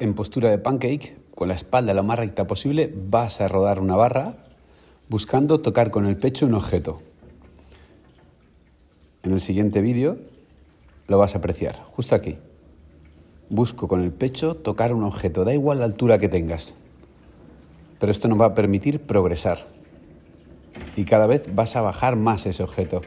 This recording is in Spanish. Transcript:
en postura de pancake, con la espalda lo más recta posible, vas a rodar una barra buscando tocar con el pecho un objeto. En el siguiente vídeo lo vas a apreciar, justo aquí. Busco con el pecho tocar un objeto, da igual la altura que tengas, pero esto nos va a permitir progresar y cada vez vas a bajar más ese objeto.